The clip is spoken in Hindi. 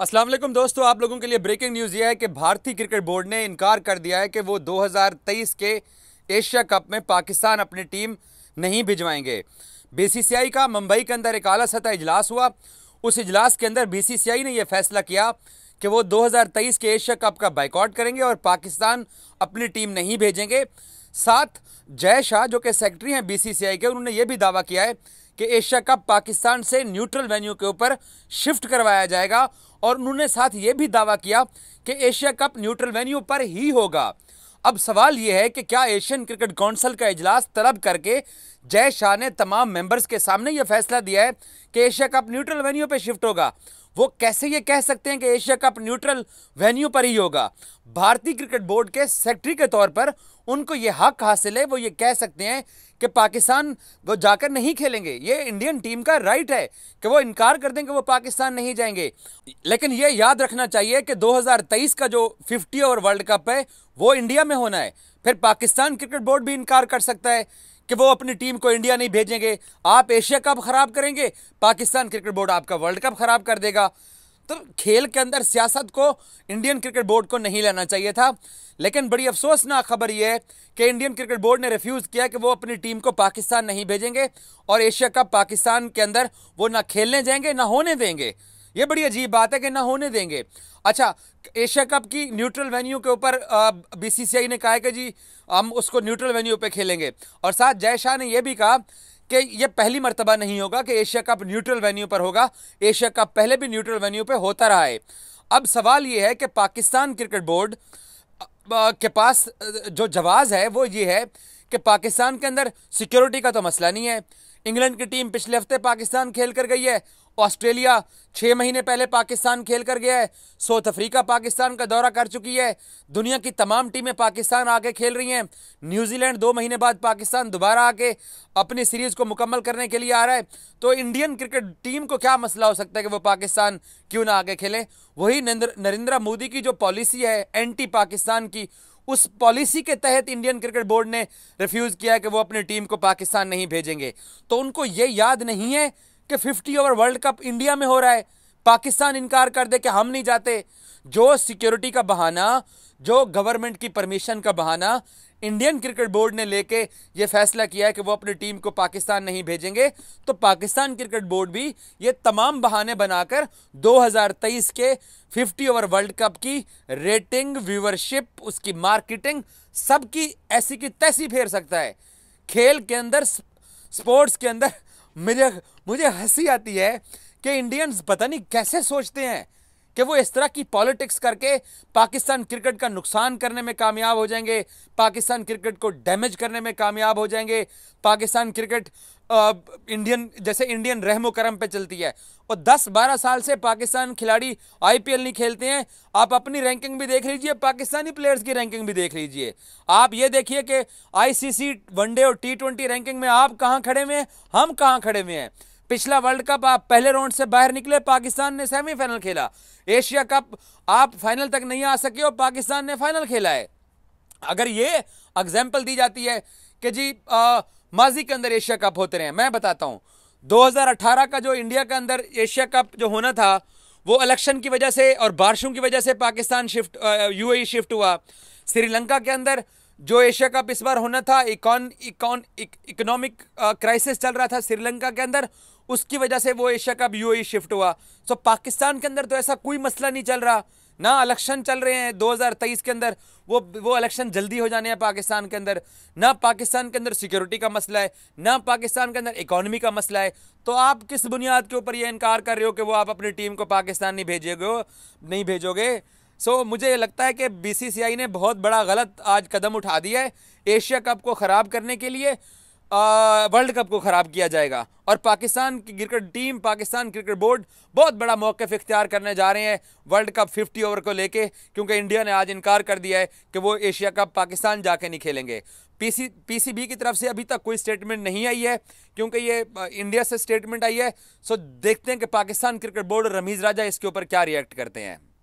असलम दोस्तों आप लोगों के लिए ब्रेकिंग न्यूज़ ये है कि भारतीय क्रिकेट बोर्ड ने इनकार कर दिया है कि वो 2023 के एशिया कप में पाकिस्तान अपनी टीम नहीं भिजवाएंगे बीसीसीआई का मुंबई के अंदर एक आला सतह इजलास हुआ उस इजलास के अंदर बीसीसीआई ने यह फैसला किया कि वो 2023 के एशिया कप का बाइकआउट करेंगे और पाकिस्तान अपनी टीम नहीं भेजेंगे साथ जय शाह जो कि सेक्रेटरी हैं बी के उन्होंने ये भी दावा किया है कि एशिया कप पाकिस्तान से न्यूट्रल वेन्यू के ऊपर शिफ्ट करवाया जाएगा और उन्होंने साथ ये भी दावा किया कि एशिया कप न्यूट्रल वेन्यू पर ही होगा अब सवाल यह है कि क्या एशियन क्रिकेट काउंसिल का इजलास तलब करके जय शाह ने तमाम मेंबर्स के सामने यह फैसला दिया है कि एशिया कप न्यूट्रल वेन्यू पर शिफ्ट होगा वो कैसे ये कह सकते हैं कि एशिया कप न्यूट्रल वेन्यू पर ही होगा भारतीय क्रिकेट बोर्ड के सेक्रेटरी के तौर पर उनको ये हक हासिल है वो ये कह सकते हैं कि पाकिस्तान वो जाकर नहीं खेलेंगे ये इंडियन टीम का राइट है कि वो इनकार कर दें कि वो पाकिस्तान नहीं जाएंगे लेकिन ये याद रखना चाहिए कि 2023 का जो 50 ओवर वर्ल्ड कप है वो इंडिया में होना है फिर पाकिस्तान क्रिकेट बोर्ड भी इनकार कर सकता है कि वो अपनी टीम को इंडिया नहीं भेजेंगे आप एशिया कप ख़राब करेंगे पाकिस्तान क्रिकेट बोर्ड आपका वर्ल्ड कप ख़राब कर देगा तो खेल के अंदर सियासत को इंडियन क्रिकेट बोर्ड को नहीं लेना चाहिए था लेकिन बड़ी अफसोसनाक खबर यह है कि इंडियन क्रिकेट बोर्ड ने रिफ्यूज़ किया कि वो अपनी टीम को पाकिस्तान नहीं भेजेंगे और एशिया कप पाकिस्तान के अंदर वो ना खेलने जाएंगे ना होने देंगे ये बड़ी अजीब बात है कि ना होने देंगे अच्छा एशिया कप की न्यूट्रल वेन्यू के ऊपर बीसीसीआई ने कहा है कि जी हम उसको न्यूट्रल वेन्यू पे खेलेंगे और साथ जय शाह ने यह भी कहा कि यह पहली मरतबा नहीं होगा कि एशिया कप न्यूट्रल वेन्यू पर होगा एशिया कप पहले भी न्यूट्रल वेन्यू पर होता रहा है अब सवाल ये है कि पाकिस्तान क्रिकेट बोर्ड के पास जो जवाज़ है वो ये है कि पाकिस्तान के अंदर सिक्योरिटी का तो मसला नहीं है इंग्लैंड की टीम पिछले हफ्ते पाकिस्तान खेल कर गई है ऑस्ट्रेलिया छः महीने पहले पाकिस्तान खेल कर गया है साउथ अफ्रीका पाकिस्तान का दौरा कर चुकी है दुनिया की तमाम टीमें पाकिस्तान आके खेल रही हैं न्यूजीलैंड दो महीने बाद पाकिस्तान दोबारा आके अपनी सीरीज़ को मुकम्मल करने के लिए आ रहा है तो इंडियन क्रिकेट टीम को क्या मसला हो सकता है कि वो पाकिस्तान क्यों ना आगे खेलें वही नरेंद्र मोदी की जो पॉलिसी है एंटी पाकिस्तान की उस पॉलिसी के तहत इंडियन क्रिकेट बोर्ड ने रिफ्यूज़ किया कि वो अपनी टीम को पाकिस्तान नहीं भेजेंगे तो उनको ये याद नहीं है कि fifty over world cup India में हो रहा है पाकिस्तान इनकार कर दे कि हम नहीं जाते जो सिक्योरिटी का बहाना जो गवर्नमेंट की परमिशन का बहाना इंडियन क्रिकेट बोर्ड ने लेके ये फैसला किया है कि वो अपनी टीम को पाकिस्तान नहीं भेजेंगे तो पाकिस्तान क्रिकेट बोर्ड भी ये तमाम बहाने बनाकर 2023 के 50 ओवर वर्ल्ड कप की रेटिंग व्यूवरशिप उसकी मार्केटिंग सबकी ऐसी की तैसी फेर सकता है खेल के अंदर स्पोर्ट्स के अंदर मुझे मुझे हंसी आती है कि इंडियंस पता नहीं कैसे सोचते हैं कि वो इस तरह की पॉलिटिक्स करके पाकिस्तान क्रिकेट का नुकसान करने में कामयाब हो जाएंगे पाकिस्तान क्रिकेट को डैमेज करने में कामयाब हो जाएंगे पाकिस्तान क्रिकेट इंडियन जैसे इंडियन रहमो करम पे चलती है और 10-12 साल से पाकिस्तान खिलाड़ी आईपीएल नहीं खेलते हैं आप अपनी रैंकिंग भी देख लीजिए पाकिस्तानी प्लेयर्स की रैंकिंग भी देख लीजिए आप ये देखिए कि आईसीसी वनडे और टी रैंकिंग में आप कहाँ खड़े हुए हैं हम कहाँ खड़े हुए हैं पिछला वर्ल्ड कप आप पहले राउंड से बाहर निकले पाकिस्तान ने सेमीफाइनल खेला एशिया कप आप फाइनल तक नहीं आ सके और पाकिस्तान ने फाइनल खेला है अगर ये एग्जाम्पल दी जाती है कि जी आ, माजी के अंदर एशिया कप होते रहे मैं बताता हूँ 2018 का जो इंडिया के अंदर एशिया कप जो होना था वो इलेक्शन की वजह से और बारिशों की वजह से पाकिस्तान शिफ्ट यू शिफ्ट हुआ श्रीलंका के अंदर जो एशिया कप इस बार होना था इकॉन इकॉन इकोनॉमिक क्राइसिस चल रहा था श्रीलंका के अंदर उसकी वजह से वो एशिया कप यू शिफ्ट हुआ सो पाकिस्तान के अंदर तो ऐसा कोई मसला नहीं चल रहा ना इलेक्शन चल रहे हैं 2023 के अंदर वो वो इलेक्शन जल्दी हो जाने हैं पाकिस्तान के अंदर ना पाकिस्तान के अंदर सिक्योरिटी का मसला है ना पाकिस्तान के अंदर इकोनॉमी का मसला है तो आप किस बुनियाद के ऊपर ये इनकार कर रहे हो कि वो आप अपनी टीम को पाकिस्तान नहीं भेजोगे नहीं भेजोगे सो so, मुझे लगता है कि बीसीसीआई ने बहुत बड़ा गलत आज कदम उठा दिया है एशिया कप को ख़राब करने के लिए वर्ल्ड कप को ख़राब किया जाएगा और पाकिस्तान की cricket team Pakistan cricket board बहुत बड़ा मौक़ इख्तियार करने जा रहे हैं वर्ल्ड कप 50 ओवर को लेके क्योंकि इंडिया ने आज इनकार कर दिया है कि वो एशिया कप पाकिस्तान जाके नहीं खेलेंगे पीसी पीसीबी की तरफ से अभी तक कोई स्टेटमेंट नहीं आई है क्योंकि ये इंडिया से स्टेटमेंट आई है सो देखते हैं कि पाकिस्तान क्रिकेट बोर्ड रमीज़ राजा इसके ऊपर क्या रिएक्ट करते हैं